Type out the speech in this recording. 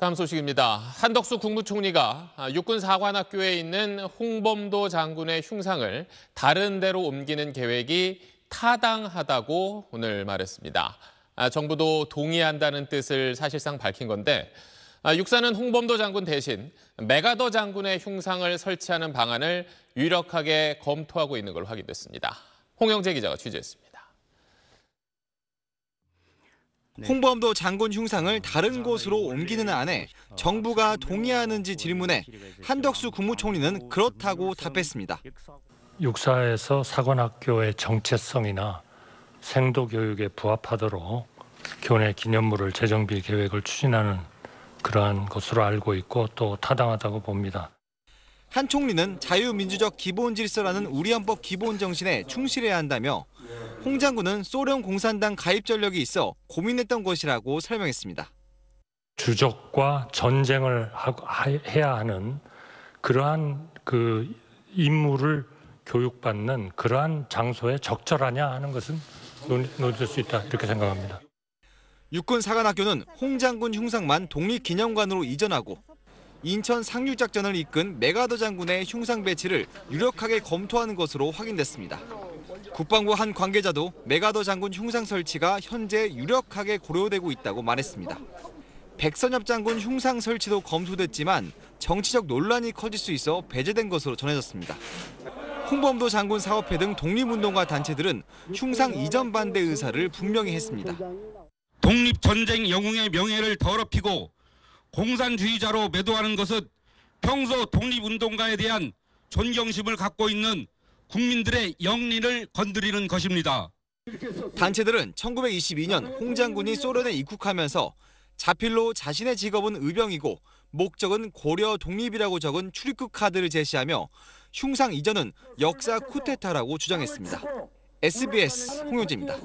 다음 소식입니다. 한덕수 국무총리가 육군 사관학교에 있는 홍범도 장군의 흉상을 다른 데로 옮기는 계획이 타당하다고 오늘 말했습니다. 아, 정부도 동의한다는 뜻을 사실상 밝힌 건데 아, 육사는 홍범도 장군 대신 메가더 장군의 흉상을 설치하는 방안을 유력하게 검토하고 있는 걸 확인됐습니다. 홍영재 기자가 취재했습니다. 네. 홍범도 장군 흉상을 어, 다른 곳으로 옮기는 안에 정부가 동의하는지 질문에 한덕수 국무총리는 그렇다고 답했습니다. 육사에서 사관학교의 정체성이나 생도 교육에 부합하도록 교내 기념물을 재정비 계획을 추진하는 그러한 것으로 알고 있고 또 타당하다고 봅니다. 한 총리는 자유민주적 기본 질서라는 우리 헌법 기본 정신에 충실해야 한다며 홍 장군은 소련 공산당 가입 전력이 있어 고민했던 것이라고 설명했습니다. 주적과 전쟁을 해야 하는 그러한 그 임무를 교육받는 그러한 장소에 적절하냐 하는 것은 논의될 수 있다 이렇게 생각합니다. 육군 사관학교는 홍 장군 흉상만 독립기념관으로 이전하고 인천 상륙작전을 이끈 메가더 장군의 흉상 배치를 유력하게 검토하는 것으로 확인됐습니다. 국방부 한 관계자도 메가더 장군 흉상 설치가 현재 유력하게 고려되고 있다고 말했습니다. 백선엽 장군 흉상 설치도 검토됐지만 정치적 논란이 커질 수 있어 배제된 것으로 전해졌습니다. 홍범도 장군 사업회 등 독립운동가 단체들은 흉상 이전 반대 의사를 분명히 했습니다. 독립전쟁 영웅의 명예를 더럽히고 공산주의자로 매도하는 것은 평소 독립운동가에 대한 존경심을 갖고 있는 국민들의 영리를 건드리는 것입니다. 단체들은 1922년 홍 장군이 소련에 입국하면서 자필로 자신의 직업은 의병이고 목적은 고려 독립이라고 적은 출입국 카드를 제시하며 흉상 이전은 역사 쿠데타라고 주장했습니다. SBS 홍용재입니다.